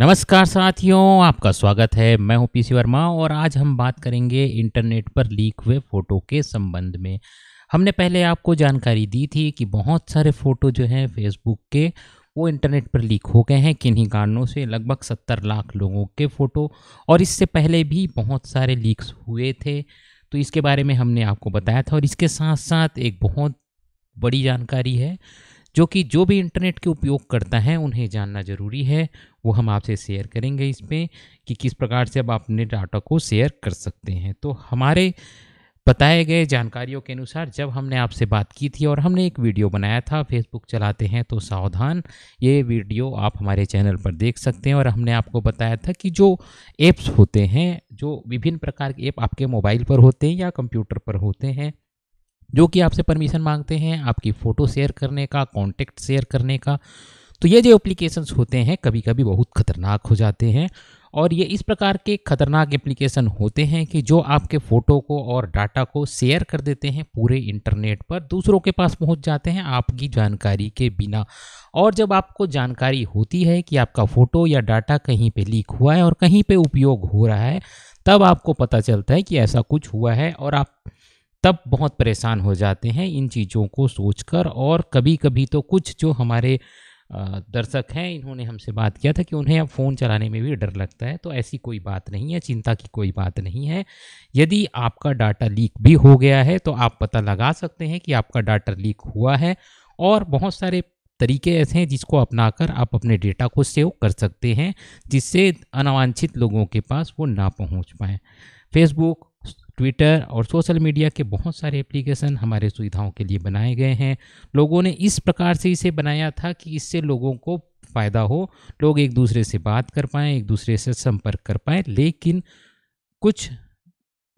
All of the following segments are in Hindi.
नमस्कार साथियों आपका स्वागत है मैं हूं पीसी वर्मा और आज हम बात करेंगे इंटरनेट पर लीक हुए फ़ोटो के संबंध में हमने पहले आपको जानकारी दी थी कि बहुत सारे फ़ोटो जो हैं फेसबुक के वो इंटरनेट पर लीक हो गए हैं किन्हीं कारणों से लगभग सत्तर लाख लोगों के फ़ोटो और इससे पहले भी बहुत सारे लीक्स हुए थे तो इसके बारे में हमने आपको बताया था और इसके साथ साथ एक बहुत बड़ी जानकारी है जो कि जो भी इंटरनेट के उपयोग करता है उन्हें जानना ज़रूरी है वो हम आपसे शेयर करेंगे इस पर कि किस प्रकार से अब आप अपने डाटा को शेयर कर सकते हैं तो हमारे बताए गए जानकारियों के अनुसार जब हमने आपसे बात की थी और हमने एक वीडियो बनाया था फेसबुक चलाते हैं तो सावधान ये वीडियो आप हमारे चैनल पर देख सकते हैं और हमने आपको बताया था कि जो ऐप्स होते हैं जो विभिन्न प्रकार के ऐप आपके मोबाइल पर होते हैं या कंप्यूटर पर होते हैं जो कि आपसे परमिशन मांगते हैं आपकी फ़ोटो शेयर करने का कॉन्टेक्ट शेयर करने का तो ये जो एप्लीकेशंस होते हैं कभी कभी बहुत ख़तरनाक हो जाते हैं और ये इस प्रकार के ख़तरनाक एप्लीकेशन होते हैं कि जो आपके फ़ोटो को और डाटा को शेयर कर देते हैं पूरे इंटरनेट पर दूसरों के पास पहुंच जाते हैं आपकी जानकारी के बिना और जब आपको जानकारी होती है कि आपका फ़ोटो या डाटा कहीं पे लीक हुआ है और कहीं पे उपयोग हो रहा है तब आपको पता चलता है कि ऐसा कुछ हुआ है और आप तब बहुत परेशान हो जाते हैं इन चीज़ों को सोचकर और कभी कभी तो कुछ जो हमारे दर्शक हैं इन्होंने हमसे बात किया था कि उन्हें अब फ़ोन चलाने में भी डर लगता है तो ऐसी कोई बात नहीं है चिंता की कोई बात नहीं है यदि आपका डाटा लीक भी हो गया है तो आप पता लगा सकते हैं कि आपका डाटा लीक हुआ है और बहुत सारे तरीके ऐसे हैं जिसको अपनाकर आप अपने डेटा को सेव कर सकते हैं जिससे अनावांछित लोगों के पास वो ना पहुंच पाए फेसबुक ट्विटर और सोशल मीडिया के बहुत सारे एप्लीकेशन हमारे सुविधाओं के लिए बनाए गए हैं लोगों ने इस प्रकार से इसे बनाया था कि इससे लोगों को फ़ायदा हो लोग एक दूसरे से बात कर पाएँ एक दूसरे से संपर्क कर पाएँ लेकिन कुछ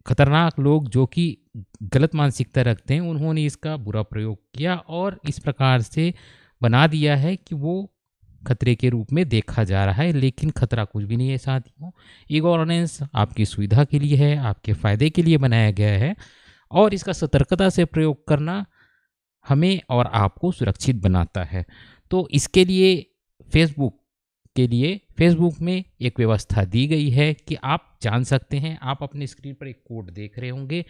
खतरनाक लोग जो कि गलत मानसिकता रखते हैं उन्होंने इसका बुरा प्रयोग किया और इस प्रकार से बना दिया है कि वो खतरे के रूप में देखा जा रहा है लेकिन खतरा कुछ भी नहीं है साथियों ई गवर्नेंस आपकी सुविधा के लिए है आपके फ़ायदे के लिए बनाया गया है और इसका सतर्कता से प्रयोग करना हमें और आपको सुरक्षित बनाता है तो इसके लिए फेसबुक के लिए फेसबुक में एक व्यवस्था दी गई है कि आप जान सकते हैं आप अपने स्क्रीन पर एक कोड देख रहे होंगे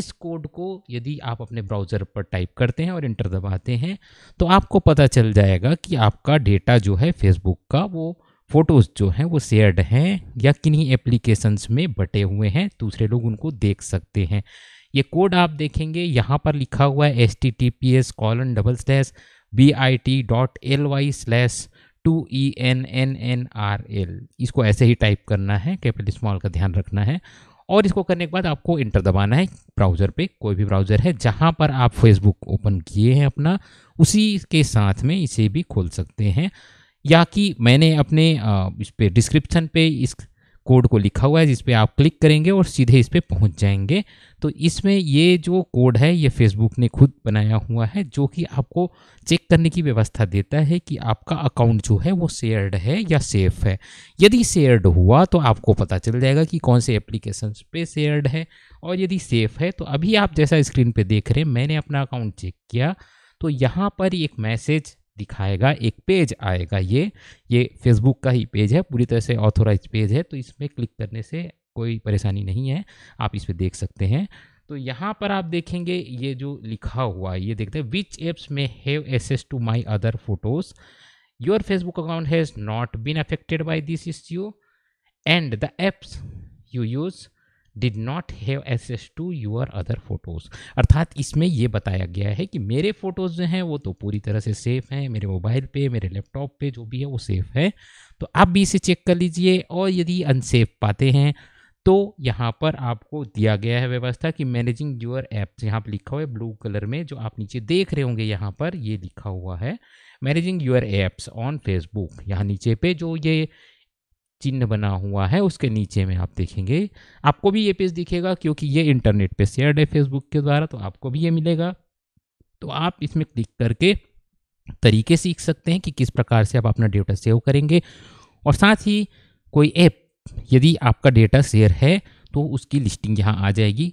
इस कोड को यदि आप अपने ब्राउज़र पर टाइप करते हैं और इंटर दबाते हैं तो आपको पता चल जाएगा कि आपका डेटा जो है फेसबुक का वो फ़ोटोज़ जो हैं वो शेयर्ड हैं या किन्हीं एप्लीकेशंस में बटे हुए हैं दूसरे लोग उनको देख सकते हैं ये कोड आप देखेंगे यहाँ पर लिखा हुआ है S T T P S colon double slash B I T dot L Y slash two E N N N R L इसको ऐसे ही टाइप करना है कैपिटल स्मॉल का ध्यान रखना है और इसको करने के बाद आपको इंटर दबाना है ब्राउज़र पे कोई भी ब्राउज़र है जहाँ पर आप फेसबुक ओपन किए हैं अपना उसी के साथ में इसे भी खोल सकते हैं या कि मैंने अपने इस पर डिस्क्रिप्शन पे इस कोड को लिखा हुआ है जिस पे आप क्लिक करेंगे और सीधे इस पर पहुँच जाएंगे तो इसमें ये जो कोड है ये फेसबुक ने खुद बनाया हुआ है जो कि आपको चेक करने की व्यवस्था देता है कि आपका अकाउंट जो है वो शेयर्ड है या सेफ है यदि शेयर्ड हुआ तो आपको पता चल जाएगा कि कौन से एप्लीकेशन पे शेयर्ड है और यदि सेफ है तो अभी आप जैसा स्क्रीन पर देख रहे हैं मैंने अपना अकाउंट चेक किया तो यहाँ पर एक मैसेज दिखाएगा एक पेज आएगा ये ये फेसबुक का ही पेज है पूरी तरह से ऑथोराइज पेज है तो इसमें क्लिक करने से कोई परेशानी नहीं है आप इस पर देख सकते हैं तो यहाँ पर आप देखेंगे ये जो लिखा हुआ है ये देखते हैं विच एप्स में have access to my other photos Facebook account has not been affected by this is you and the apps you use did not have access to your other photos अर्थात इसमें यह बताया गया है कि मेरे फ़ोटोज़ जो हैं वो तो पूरी तरह से सेफ़ हैं मेरे मोबाइल पे मेरे लैपटॉप पे जो भी है वो सेफ़ है तो आप भी इसे चेक कर लीजिए और यदि अनसेफ पाते हैं तो यहाँ पर आपको दिया गया है व्यवस्था कि मैनेजिंग यूर ऐप्स यहाँ पर लिखा हुआ है ब्लू कलर में जो आप नीचे देख रहे होंगे यहाँ पर ये लिखा हुआ है managing your apps on Facebook यहाँ नीचे पे जो ये चिन्ह बना हुआ है उसके नीचे में आप देखेंगे आपको भी ये पेज दिखेगा क्योंकि ये इंटरनेट पे शेयर्ड है फेसबुक के द्वारा तो आपको भी ये मिलेगा तो आप इसमें क्लिक करके तरीके सीख सकते हैं कि किस प्रकार से आप अपना डेटा सेव करेंगे और साथ ही कोई ऐप यदि आपका डेटा शेयर है तो उसकी लिस्टिंग यहाँ आ जाएगी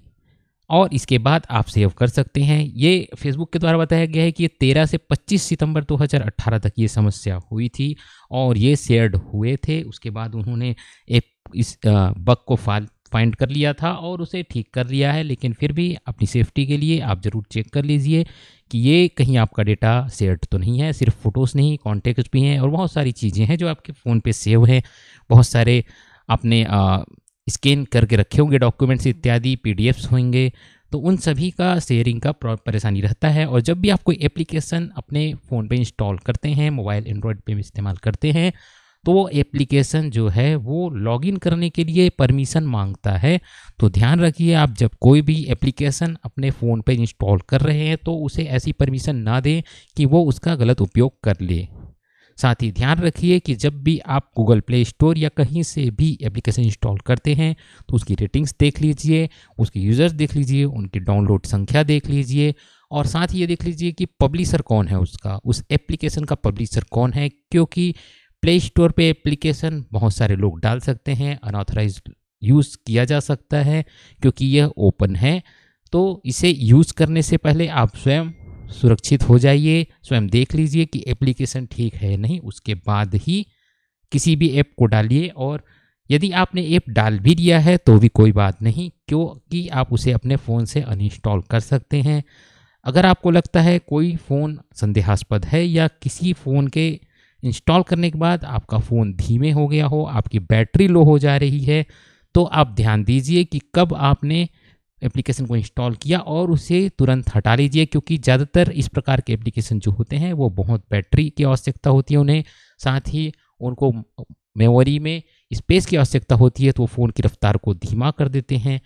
और इसके बाद आप सेव कर सकते हैं ये फेसबुक के द्वारा बताया गया है कि ये 13 से 25 सितंबर 2018 तक ये समस्या हुई थी और ये शेयर्ड हुए थे उसके बाद उन्होंने एक इस बग को फाल फाइंड कर लिया था और उसे ठीक कर लिया है लेकिन फिर भी अपनी सेफ्टी के लिए आप ज़रूर चेक कर लीजिए कि ये कहीं आपका डेटा सेट तो नहीं है सिर्फ फ़ोटोज़ नहीं कॉन्टेक्ट भी हैं और बहुत सारी चीज़ें हैं जो आपके फ़ोन पे सेव हैं बहुत सारे अपने स्कैन करके रखे होंगे डॉक्यूमेंट्स इत्यादि पी होंगे तो उन सभी का शेयरिंग का परेशानी रहता है और जब भी आप कोई एप्लीकेशन अपने फ़ोन पे इंस्टॉल करते हैं मोबाइल एंड्रॉयड पे इस्तेमाल करते हैं तो वो एप्लीकेशन जो है वो लॉगिन करने के लिए परमिशन मांगता है तो ध्यान रखिए आप जब कोई भी एप्लीकेशन अपने फ़ोन पे इंस्टॉल कर रहे हैं तो उसे ऐसी परमिशन ना दें कि वो उसका गलत उपयोग कर ले साथ ही ध्यान रखिए कि जब भी आप गूगल प्ले स्टोर या कहीं से भी एप्लीकेशन इंस्टॉल करते हैं तो उसकी रेटिंग्स देख लीजिए उसके यूज़र्स देख लीजिए उनकी डाउनलोड संख्या देख लीजिए और साथ ही ये देख लीजिए कि पब्लिशर कौन है उसका उस एप्लीकेशन का पब्लिशर कौन है क्योंकि प्ले स्टोर पर एप्लीकेशन बहुत सारे लोग डाल सकते हैं अनऑथराइज यूज़ किया जा सकता है क्योंकि यह ओपन है तो इसे यूज़ करने से पहले आप स्वयं सुरक्षित हो जाइए स्वयं देख लीजिए कि एप्लीकेशन ठीक है नहीं उसके बाद ही किसी भी ऐप को डालिए और यदि आपने ऐप डाल भी दिया है तो भी कोई बात नहीं क्योंकि आप उसे अपने फ़ोन से अनइंस्टॉल कर सकते हैं अगर आपको लगता है कोई फ़ोन संदेहास्पद है या किसी फ़ोन के इंस्टॉल करने के बाद आपका फ़ोन धीमे हो गया हो आपकी बैटरी लो हो जा रही है तो आप ध्यान दीजिए कि कब आपने एप्लीकेशन को इंस्टॉल किया और उसे तुरंत हटा लीजिए क्योंकि ज़्यादातर इस प्रकार के एप्लीकेशन जो होते हैं वो बहुत बैटरी की आवश्यकता होती है उन्हें साथ ही उनको मेमोरी में स्पेस की आवश्यकता होती है तो वो फ़ोन की रफ्तार को धीमा कर देते हैं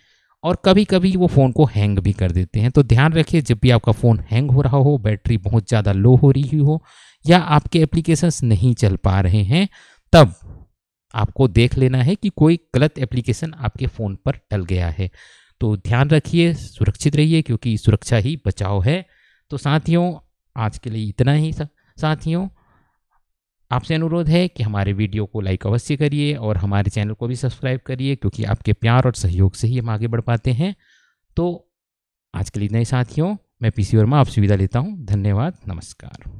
और कभी कभी वो फ़ोन को हैंग भी कर देते हैं तो ध्यान रखिए जब भी आपका फ़ोन हैंग हो रहा हो बैटरी बहुत ज़्यादा लो हो रही हो या आपके एप्लीकेशंस नहीं चल पा रहे हैं तब आपको देख लेना है कि कोई गलत एप्लीकेशन आपके फ़ोन पर टल गया है तो ध्यान रखिए सुरक्षित रहिए क्योंकि सुरक्षा ही बचाव है तो साथियों आज के लिए इतना ही साथियों आपसे अनुरोध है कि हमारे वीडियो को लाइक अवश्य करिए और हमारे चैनल को भी सब्सक्राइब करिए क्योंकि आपके प्यार और सहयोग से ही हम आगे बढ़ पाते हैं तो आज के लिए नए साथियों मैं पीसी वर्मा आपसे विदा लेता हूँ धन्यवाद नमस्कार